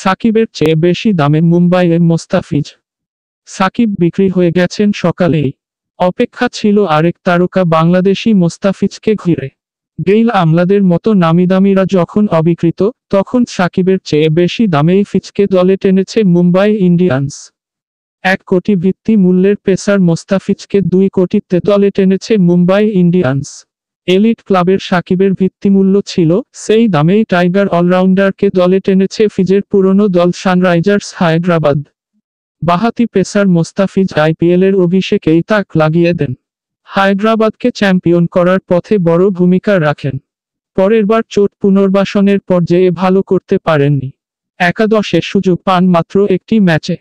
সাকিবের চেয়ে বেশি দামে মুম্বাইয়ের মোস্তাফিজ সাকিব বিক্রি হয়ে গেছেন সকালেই অপেক্ষা ছিল আরেক তারকা বাংলাদেশি মোস্তাফিজকে ঘিরে গেইল আমলাদের মতো নামিদামিরা যখন অবিকৃত তখন সাকিবের চেয়ে বেশি দামেই ফিজকে দলে টেনেছে মুম্বাই ইন্ডিয়ান্স এক কোটি ভিত্তি মূল্যের পেসার মোস্তাফিজকে দুই কোটিতে দলে টেনেছে মুম্বাই ইন্ডিয়ান্স এলিট ক্লাবের সাকিবের ভিত্তিমূল্য ছিল সেই দামেই টাইগার অলরাউন্ডারকে দলে টেনেছে ফিজের পুরনো দল সানরাইজার্স হায়দ্রাবাদ বাহাতি পেসার মোস্তাফিজ আইপিএলের অভিষেকেই তাক লাগিয়ে দেন হায়দ্রাবাদকে চ্যাম্পিয়ন করার পথে বড় ভূমিকা রাখেন পরের বার চোট পুনর্বাসনের পর্যায়ে ভালো করতে পারেননি একাদশে সুযোগ পান মাত্র একটি ম্যাচে